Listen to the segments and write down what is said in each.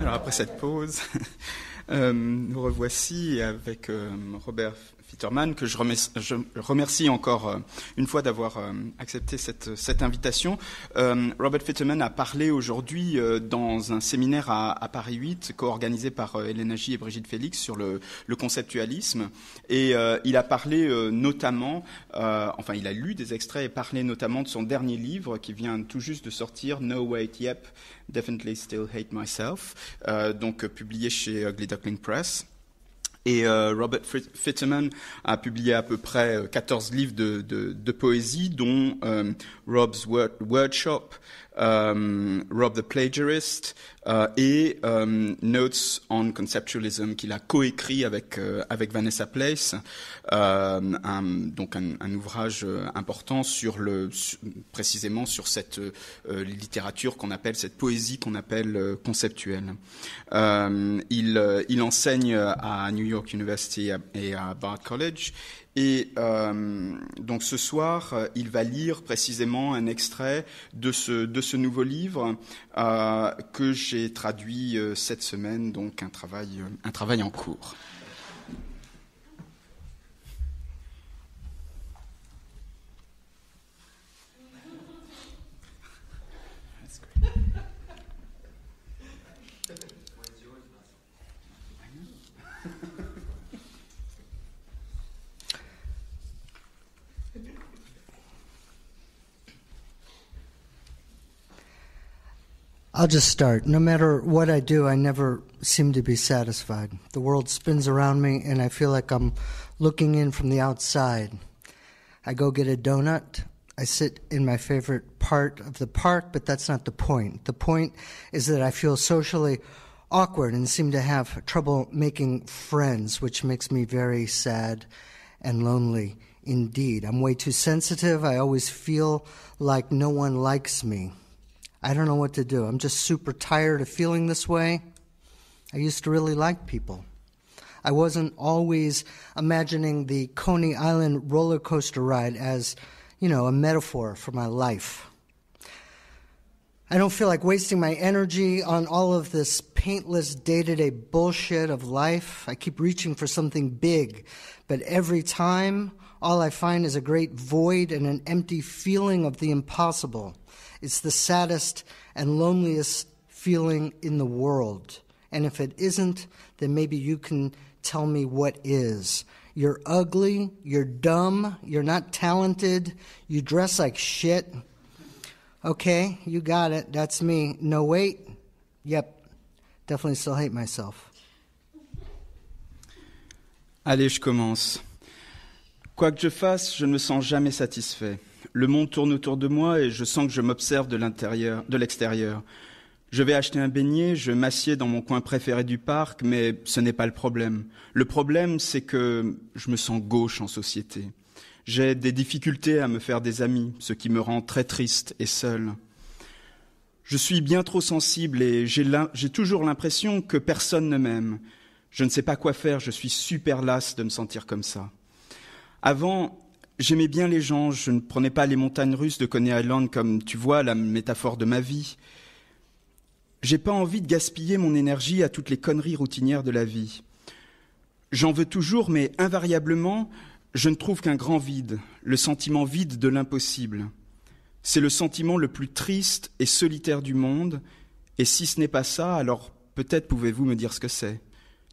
Alors après cette pause, euh, nous revoici avec euh, Robert Peterman, que je remercie, je remercie encore euh, une fois d'avoir euh, accepté cette, invitation. Euh, Robert Fitterman a parlé aujourd'hui dans un séminaire à, Paris 8, co-organisé par Hélène Agi et Brigitte Félix sur le, conceptualisme. Et il a parlé notamment, enfin il a lu des extraits et parlé notamment de son dernier livre qui vient tout juste de sortir, No Wait, Yep, Definitely Still Hate Myself, donc publié chez Duckling Press. Et euh, Robert Fitterman a publié à peu près 14 euh, livres de, poésie, dont euh, Rob's Workshop Rob the Plagiarist et Notes on Conceptualism qu'il a coécrit avec avec Vanessa Place, donc un, ouvrage important sur le précisément sur cette littérature qu'on appelle cette poésie qu'on appelle conceptuelle. il enseigne à New York York University et à Bard College. Et euh, donc ce soir, euh, il va lire précisément un extrait de ce, de ce nouveau livre euh, que j'ai traduit cette semaine, donc un travail en cours. I'll just start. No matter what I do, I never seem to be satisfied. The world spins around me, and I feel like I'm looking in from the outside. I go get a donut. I sit in my favorite part of the park, but that's not the point. The point is that I feel socially awkward and seem to have trouble making friends, which makes me very sad and lonely indeed. I'm way too sensitive. I always feel like no one likes me. I don't know what to do. I'm just super tired of feeling this way. I used to really like people. I wasn't always imagining the Coney Island roller coaster ride as, you know, a metaphor for my life. I don't feel like wasting my energy on all of this paintless day to day bullshit of life. I keep reaching for something big, but every time all I find is a great void and an empty feeling of the impossible. It's the saddest and loneliest feeling in the world. And if it isn't, then maybe you can tell me what is. You're ugly, you're dumb, you're not talented, you dress like shit. Okay, you got it, that's me. No, wait. Yep, definitely still hate myself. Allez, je commence. Quoi que je fasse, je ne me sens jamais satisfait. Le monde tourne autour de moi et je sens que je m'observe de l'intérieur, de l'extérieur. Je vais acheter un beignet, je m'assieds dans mon coin préféré du parc, mais ce n'est pas le problème. Le problème, c'est que je me sens gauche en société. J'ai des difficultés à me faire des amis, ce qui me rend très triste et seul. Je suis bien trop sensible et j'ai toujours l'impression que personne ne m'aime. Je ne sais pas quoi faire, je suis super lasse de me sentir comme ça. Avant, j'aimais bien les gens, je ne prenais pas les montagnes russes de Coney Island comme, tu vois, la métaphore de ma vie. J'ai pas envie de gaspiller mon énergie à toutes les conneries routinières de la vie. J'en veux toujours, mais invariablement, je ne trouve qu'un grand vide, le sentiment vide de l'impossible. C'est le sentiment le plus triste et solitaire du monde, et si ce n'est pas ça, alors peut-être pouvez-vous me dire ce que c'est.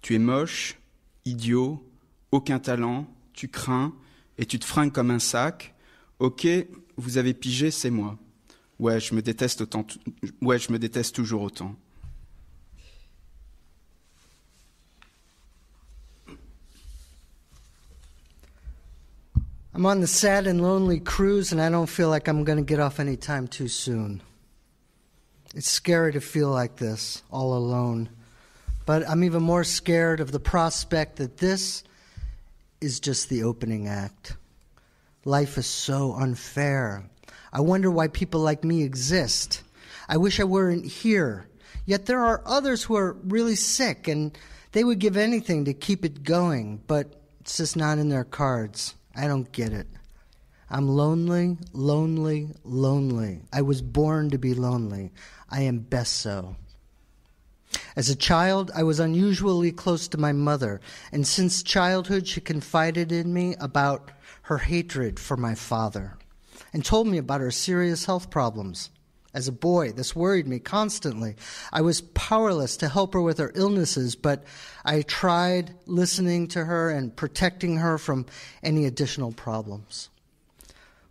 Tu es moche, idiot, aucun talent, tu crains et tu te fringues comme un sac. Ok, vous avez pigé, c'est moi. Ouais, je me déteste autant. Ouais, je me déteste toujours autant. I'm on the sad and lonely cruise, and I don't feel like I'm going to get off anytime too soon. It's scary to feel like this, all alone. But I'm even more scared of the prospect that this is just the opening act. Life is so unfair. I wonder why people like me exist. I wish I weren't here. Yet there are others who are really sick and they would give anything to keep it going, but it's just not in their cards. I don't get it. I'm lonely, lonely, lonely. I was born to be lonely. I am best so. As a child, I was unusually close to my mother, and since childhood, she confided in me about her hatred for my father and told me about her serious health problems. As a boy, this worried me constantly. I was powerless to help her with her illnesses, but I tried listening to her and protecting her from any additional problems.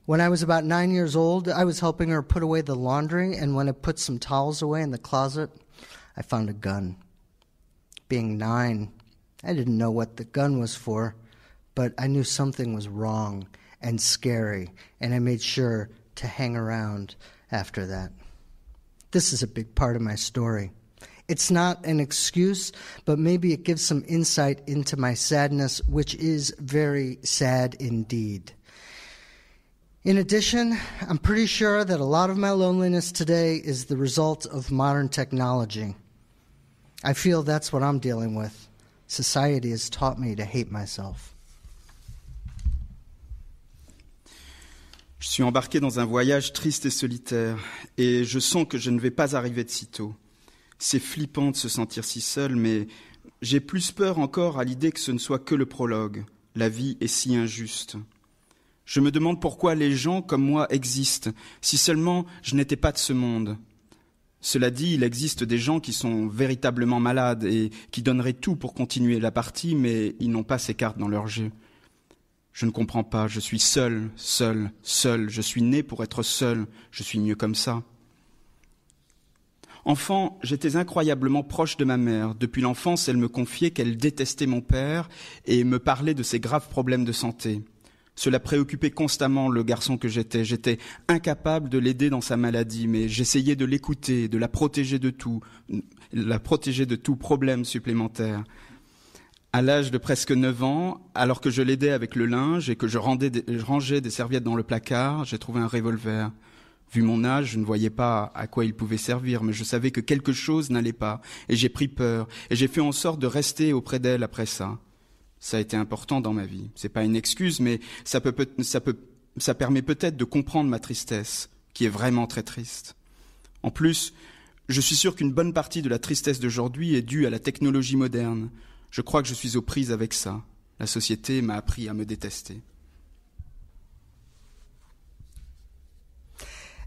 When I was about nine years old, I was helping her put away the laundry, and when I put some towels away in the closet, I found a gun. Being nine, I didn't know what the gun was for, but I knew something was wrong and scary, and I made sure to hang around after that. This is a big part of my story. It's not an excuse, but maybe it gives some insight into my sadness, which is very sad indeed. In addition, I'm pretty sure that a lot of my loneliness today is the result of modern technology. I feel that's what I'm dealing with. Society has taught me to hate myself. Je suis embarqué dans un voyage triste et solitaire, et je sens que je ne vais pas arriver de sitôt. C'est flippant de se sentir si seul, mais j'ai plus peur encore à l'idée que ce ne soit que le prologue. La vie est si injuste. Je me demande pourquoi les gens comme moi existent, si seulement je n'étais pas de ce monde. Cela dit, il existe des gens qui sont véritablement malades et qui donneraient tout pour continuer la partie, mais ils n'ont pas ces cartes dans leur jeu. Je ne comprends pas, je suis seul, seul, seul, je suis né pour être seul, je suis mieux comme ça. Enfant, j'étais incroyablement proche de ma mère. Depuis l'enfance, elle me confiait qu'elle détestait mon père et me parlait de ses graves problèmes de santé. Cela préoccupait constamment le garçon que j'étais. J'étais incapable de l'aider dans sa maladie, mais j'essayais de l'écouter, de la protéger de tout, la protéger de tout problème supplémentaire. À l'âge de presque 9 ans, alors que je l'aidais avec le linge et que je, je rangeais des serviettes dans le placard, j'ai trouvé un revolver. Vu mon âge, je ne voyais pas à quoi il pouvait servir, mais je savais que quelque chose n'allait pas, et j'ai pris peur, et j'ai fait en sorte de rester auprès d'elle après ça. Ça a été important dans ma vie. C'est pas une excuse, mais ça, permet peut-être de comprendre ma tristesse, qui est vraiment très triste. En plus, je suis sûr qu'une bonne partie de la tristesse d'aujourd'hui est due à la technologie moderne. Je crois que je suis aux prises avec ça. La société m'a appris à me détester.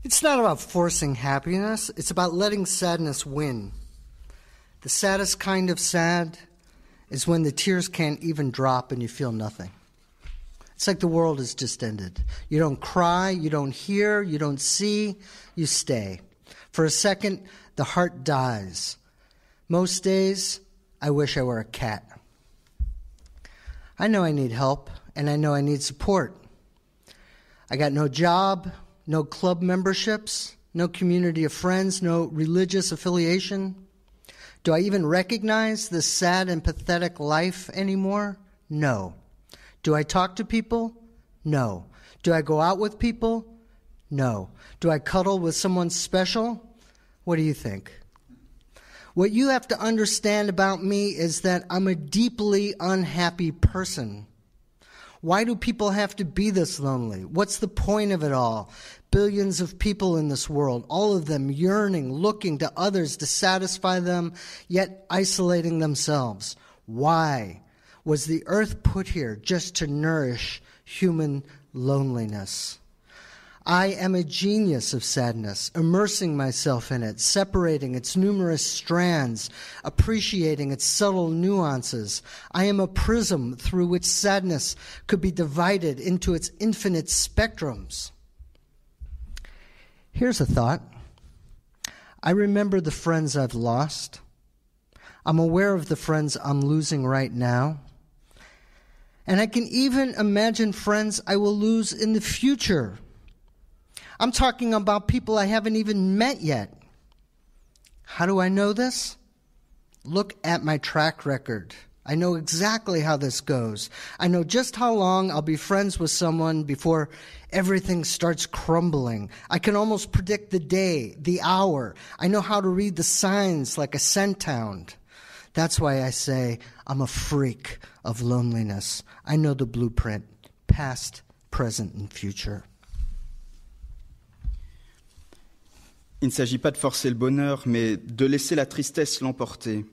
It's not about forcing happiness, it's about letting sadness win. The saddest kind of sad is when the tears can't even drop and you feel nothing. It's like the world has just ended. You don't cry, you don't hear, you don't see, you stay. For a second, the heart dies. Most days, I wish I were a cat. I know I need help, and I know I need support. I got no job, no club memberships, no community of friends, no religious affiliation. Do I even recognize this sad and pathetic life anymore? No. Do I talk to people? No. Do I go out with people? No. Do I cuddle with someone special? What do you think? What you have to understand about me is that I'm a deeply unhappy person. Why do people have to be this lonely? What's the point of it all? Billions of people in this world, all of them yearning, looking to others to satisfy them, yet isolating themselves. Why was the earth put here just to nourish human loneliness? I am a genius of sadness, immersing myself in it, separating its numerous strands, appreciating its subtle nuances. I am a prism through which sadness could be divided into its infinite spectrums. Here's a thought I remember the friends I've lost. I'm aware of the friends I'm losing right now. And I can even imagine friends I will lose in the future I'm talking about people I haven't even met yet. How do I know this? Look at my track record. I know exactly how this goes. I know just how long I'll be friends with someone before everything starts crumbling. I can almost predict the day, the hour. I know how to read the signs like a centound. That's why I say I'm a freak of loneliness. I know the blueprint, past, present, and future. Il ne s'agit pas de forcer le bonheur, mais de laisser la tristesse l'emporter.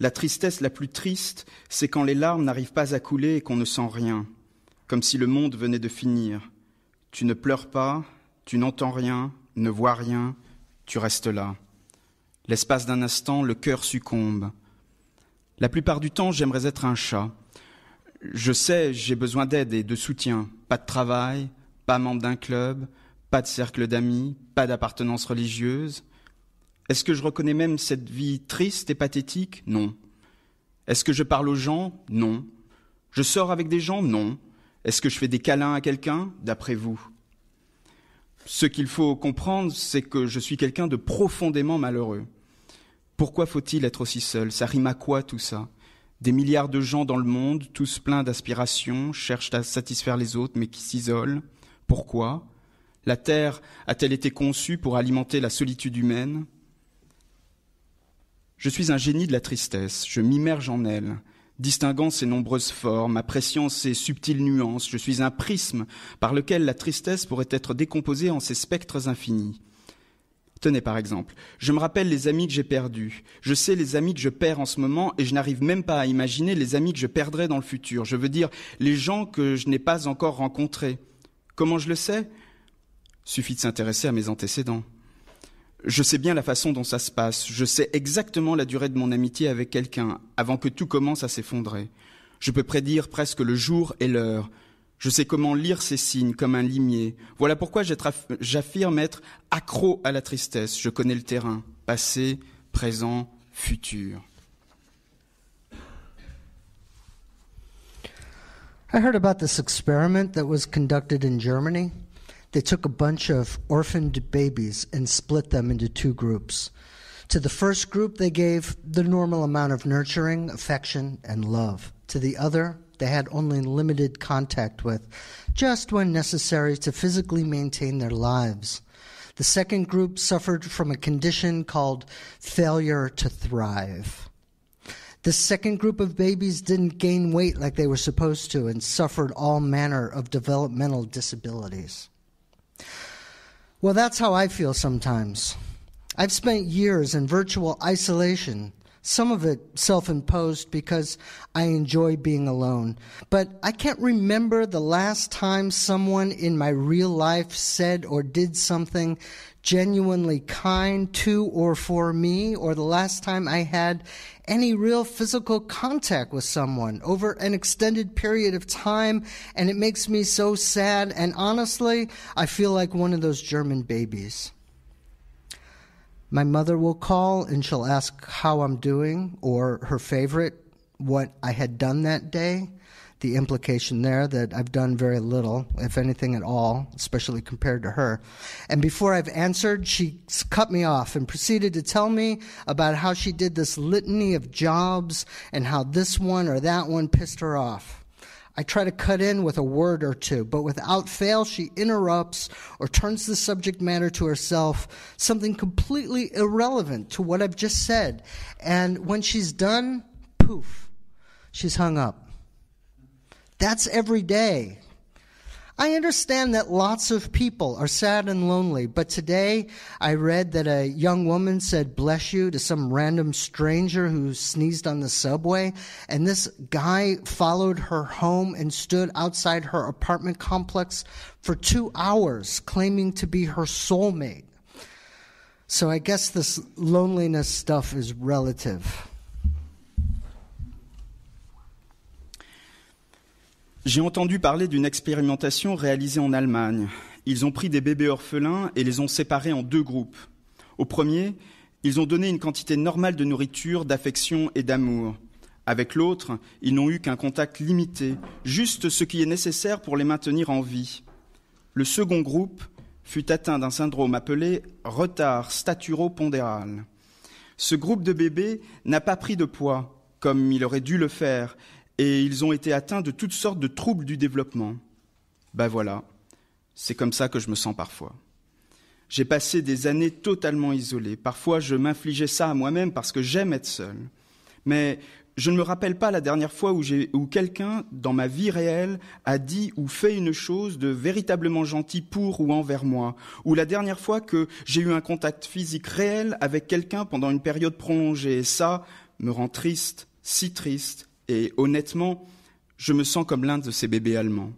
La tristesse la plus triste, c'est quand les larmes n'arrivent pas à couler et qu'on ne sent rien, comme si le monde venait de finir. Tu ne pleures pas, tu n'entends rien, ne vois rien, tu restes là. L'espace d'un instant, le cœur succombe. La plupart du temps, j'aimerais être un chat. Je sais, j'ai besoin d'aide et de soutien. Pas de travail, pas membre d'un club, pas de cercle d'amis, pas d'appartenance religieuse. Est-ce que je reconnais même cette vie triste et pathétique Non. Est-ce que je parle aux gens Non. Je sors avec des gens Non. Est-ce que je fais des câlins à quelqu'un D'après vous. Ce qu'il faut comprendre, c'est que je suis quelqu'un de profondément malheureux. Pourquoi faut-il être aussi seul Ça rime à quoi tout ça Des milliards de gens dans le monde, tous pleins d'aspirations, cherchent à satisfaire les autres mais qui s'isolent. Pourquoi la terre a-t-elle été conçue pour alimenter la solitude humaine Je suis un génie de la tristesse, je m'immerge en elle, distinguant ses nombreuses formes, appréciant ses subtiles nuances, je suis un prisme par lequel la tristesse pourrait être décomposée en ses spectres infinis. Tenez par exemple, je me rappelle les amis que j'ai perdus, je sais les amis que je perds en ce moment et je n'arrive même pas à imaginer les amis que je perdrai dans le futur, je veux dire les gens que je n'ai pas encore rencontrés. Comment je le sais Suffit de s'intéresser à mes antécédents. Je sais bien la façon dont ça se passe. Je sais exactement la durée de mon amitié avec quelqu'un avant que tout commence à s'effondrer. Je peux prédire presque le jour et l'heure. Je sais comment lire ces signes comme un limier. Voilà pourquoi j'affirme être accro à la tristesse. Je connais le terrain, passé, présent, futur. in They took a bunch of orphaned babies and split them into two groups. To the first group, they gave the normal amount of nurturing, affection, and love. To the other, they had only limited contact with, just when necessary to physically maintain their lives. The second group suffered from a condition called failure to thrive. The second group of babies didn't gain weight like they were supposed to and suffered all manner of developmental disabilities. Well, that's how I feel sometimes. I've spent years in virtual isolation, some of it self imposed because I enjoy being alone. But I can't remember the last time someone in my real life said or did something genuinely kind to or for me, or the last time I had any real physical contact with someone over an extended period of time, and it makes me so sad. And honestly, I feel like one of those German babies. My mother will call and she'll ask how I'm doing, or her favorite, what I had done that day the implication there that I've done very little, if anything at all, especially compared to her. And before I've answered, she cut me off and proceeded to tell me about how she did this litany of jobs and how this one or that one pissed her off. I try to cut in with a word or two, but without fail, she interrupts or turns the subject matter to herself, something completely irrelevant to what I've just said. And when she's done, poof, she's hung up. That's every day. I understand that lots of people are sad and lonely, but today I read that a young woman said, bless you, to some random stranger who sneezed on the subway. And this guy followed her home and stood outside her apartment complex for two hours, claiming to be her soulmate. So I guess this loneliness stuff is relative. J'ai entendu parler d'une expérimentation réalisée en Allemagne. Ils ont pris des bébés orphelins et les ont séparés en deux groupes. Au premier, ils ont donné une quantité normale de nourriture, d'affection et d'amour. Avec l'autre, ils n'ont eu qu'un contact limité, juste ce qui est nécessaire pour les maintenir en vie. Le second groupe fut atteint d'un syndrome appelé retard staturo-pondéral. Ce groupe de bébés n'a pas pris de poids, comme il aurait dû le faire, et ils ont été atteints de toutes sortes de troubles du développement. Ben voilà, c'est comme ça que je me sens parfois. J'ai passé des années totalement isolé. Parfois, je m'infligeais ça à moi-même parce que j'aime être seul. Mais je ne me rappelle pas la dernière fois où, où quelqu'un, dans ma vie réelle, a dit ou fait une chose de véritablement gentil pour ou envers moi, ou la dernière fois que j'ai eu un contact physique réel avec quelqu'un pendant une période prolongée. Et ça me rend triste, si triste, et honnêtement, je me sens comme l'un de ces bébés allemands.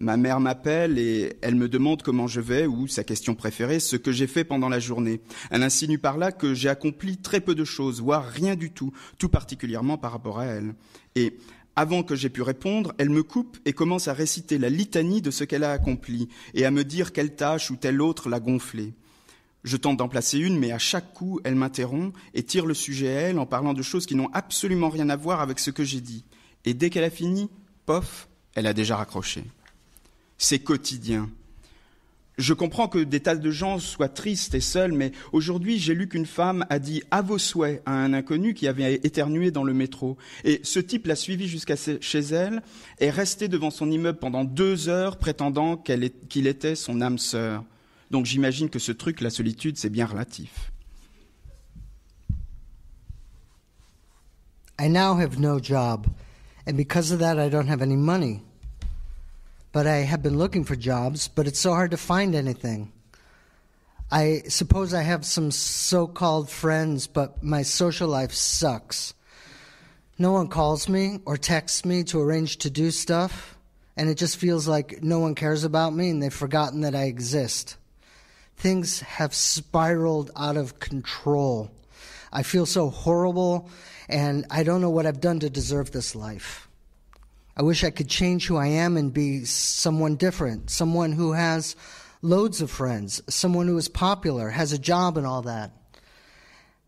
Ma mère m'appelle et elle me demande comment je vais ou sa question préférée, ce que j'ai fait pendant la journée. Elle insinue par là que j'ai accompli très peu de choses, voire rien du tout, tout particulièrement par rapport à elle. Et avant que j'aie pu répondre, elle me coupe et commence à réciter la litanie de ce qu'elle a accompli et à me dire quelle tâche ou telle autre l'a gonflée. Je tente d'en placer une, mais à chaque coup, elle m'interrompt et tire le sujet à elle en parlant de choses qui n'ont absolument rien à voir avec ce que j'ai dit. Et dès qu'elle a fini, pof, elle a déjà raccroché. C'est quotidien. Je comprends que des tas de gens soient tristes et seuls, mais aujourd'hui j'ai lu qu'une femme a dit à vos souhaits à un inconnu qui avait éternué dans le métro. Et ce type l'a suivi jusqu'à chez elle et resté devant son immeuble pendant deux heures prétendant qu'il était son âme sœur. Donc j'imagine que ce truc, la solitude, c'est bien relatif. I now have no job, and because of that, I don't have any money. But I have been looking for jobs, but it's so hard to find anything. I suppose I have some so called friends, but my social life sucks. No one calls me or texts me to arrange to do stuff, and it just feels like no one cares about me and they've forgotten that I exist things have spiraled out of control. I feel so horrible, and I don't know what I've done to deserve this life. I wish I could change who I am and be someone different, someone who has loads of friends, someone who is popular, has a job, and all that.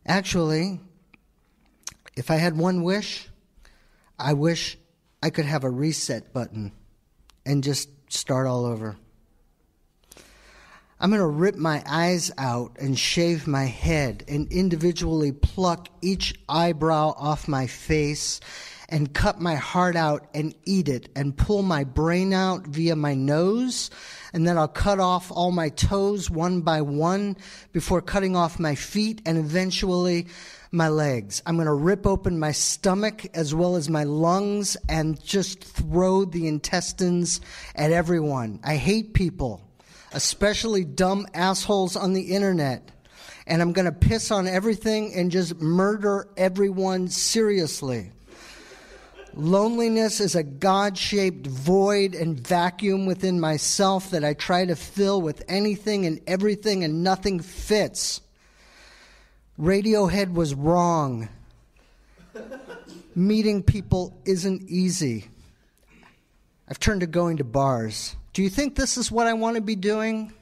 Actually, if I had one wish, I wish I could have a reset button and just start all over. I'm going to rip my eyes out and shave my head and individually pluck each eyebrow off my face and cut my heart out and eat it and pull my brain out via my nose. And then I'll cut off all my toes one by one before cutting off my feet and eventually my legs. I'm going to rip open my stomach as well as my lungs and just throw the intestines at everyone. I hate people especially dumb assholes on the internet. And I'm going to piss on everything and just murder everyone seriously. Loneliness is a God shaped void and vacuum within myself that I try to fill with anything and everything, and nothing fits. Radiohead was wrong. Meeting people isn't easy. I've turned to going to bars. Do you think this is what I want to be doing?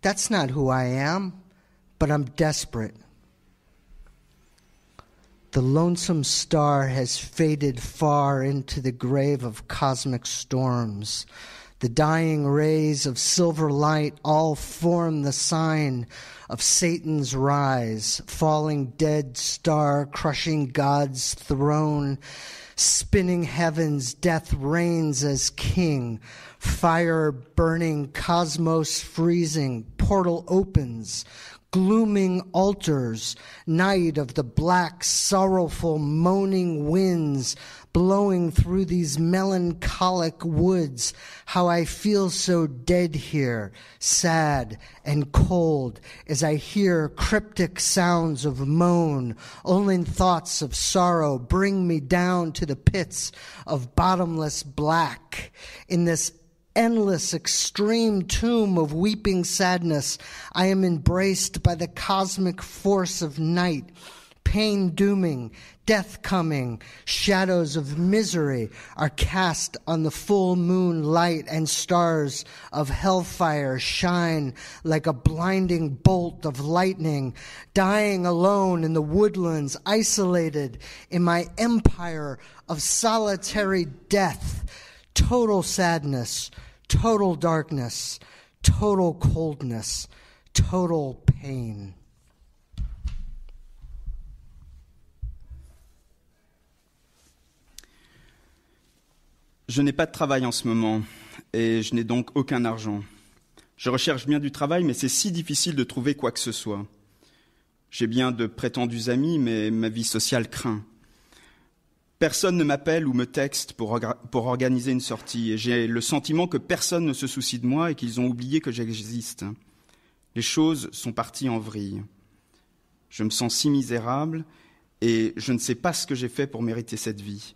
That's not who I am, but I'm desperate. The lonesome star has faded far into the grave of cosmic storms. The dying rays of silver light all form the sign of Satan's rise, falling dead star crushing God's throne spinning heavens, death reigns as king, fire burning, cosmos freezing, portal opens, glooming altars, night of the black, sorrowful, moaning winds, blowing through these melancholic woods, how I feel so dead here, sad and cold, as I hear cryptic sounds of moan. Only thoughts of sorrow bring me down to the pits of bottomless black. In this endless, extreme tomb of weeping sadness, I am embraced by the cosmic force of night pain dooming, death coming, shadows of misery are cast on the full moon light, and stars of hellfire shine like a blinding bolt of lightning. Dying alone in the woodlands, isolated in my empire of solitary death, total sadness, total darkness, total coldness, total pain. Je n'ai pas de travail en ce moment et je n'ai donc aucun argent. Je recherche bien du travail, mais c'est si difficile de trouver quoi que ce soit. J'ai bien de prétendus amis, mais ma vie sociale craint. Personne ne m'appelle ou me texte pour, pour organiser une sortie, et j'ai le sentiment que personne ne se soucie de moi et qu'ils ont oublié que j'existe. Les choses sont parties en vrille. Je me sens si misérable, et je ne sais pas ce que j'ai fait pour mériter cette vie.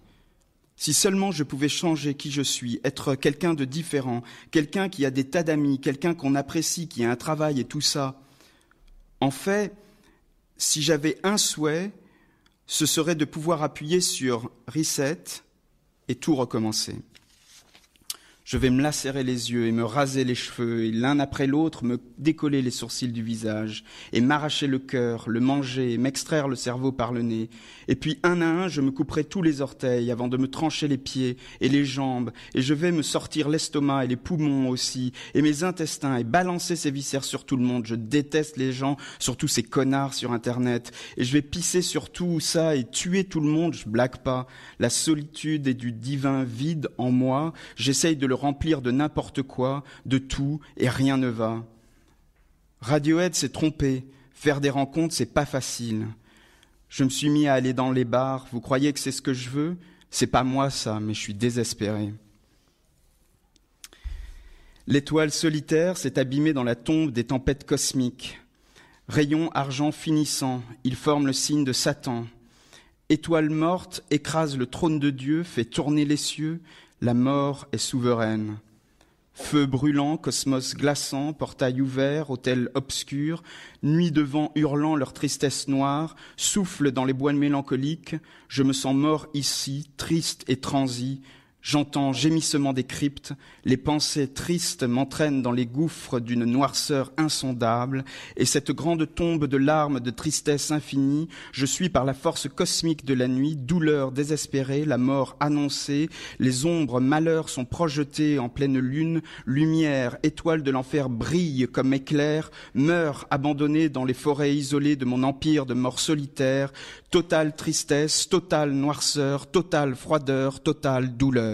Si seulement je pouvais changer qui je suis, être quelqu'un de différent, quelqu'un qui a des tas d'amis, quelqu'un qu'on apprécie, qui a un travail et tout ça. En fait, si j'avais un souhait, ce serait de pouvoir appuyer sur Reset et tout recommencer. Je vais me lacérer les yeux et me raser les cheveux, et l'un après l'autre me décoller les sourcils du visage, et m'arracher le cœur, le manger, m'extraire le cerveau par le nez. Et puis un à un, je me couperai tous les orteils avant de me trancher les pieds et les jambes, et je vais me sortir l'estomac et les poumons aussi, et mes intestins, et balancer ces viscères sur tout le monde. Je déteste les gens, surtout ces connards sur Internet, et je vais pisser sur tout ça et tuer tout le monde, je blague pas. La solitude est du divin vide en moi, j'essaye de remplir de n'importe quoi, de tout, et rien ne va. Radiohead s'est trompé, faire des rencontres, c'est pas facile. Je me suis mis à aller dans les bars, vous croyez que c'est ce que je veux C'est pas moi ça, mais je suis désespéré. L'étoile solitaire s'est abîmée dans la tombe des tempêtes cosmiques. Rayon argent finissant, il forme le signe de Satan. Étoile morte écrase le trône de Dieu, fait tourner les cieux, la mort est souveraine. Feu brûlant, cosmos glaçant, portail ouvert, hôtel obscur, nuit de vent hurlant leur tristesse noire, souffle dans les bois mélancoliques, je me sens mort ici, triste et transi, J'entends gémissement des cryptes, les pensées tristes m'entraînent dans les gouffres d'une noirceur insondable, et cette grande tombe de larmes de tristesse infinie, je suis par la force cosmique de la nuit, douleur désespérée, la mort annoncée, les ombres malheurs sont projetées en pleine lune, lumière, étoile de l'enfer brille comme éclair, meurt abandonné dans les forêts isolées de mon empire de mort solitaire, totale tristesse, totale noirceur, totale froideur, totale douleur.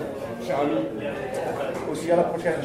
cher ami. Aussi à la prochaine,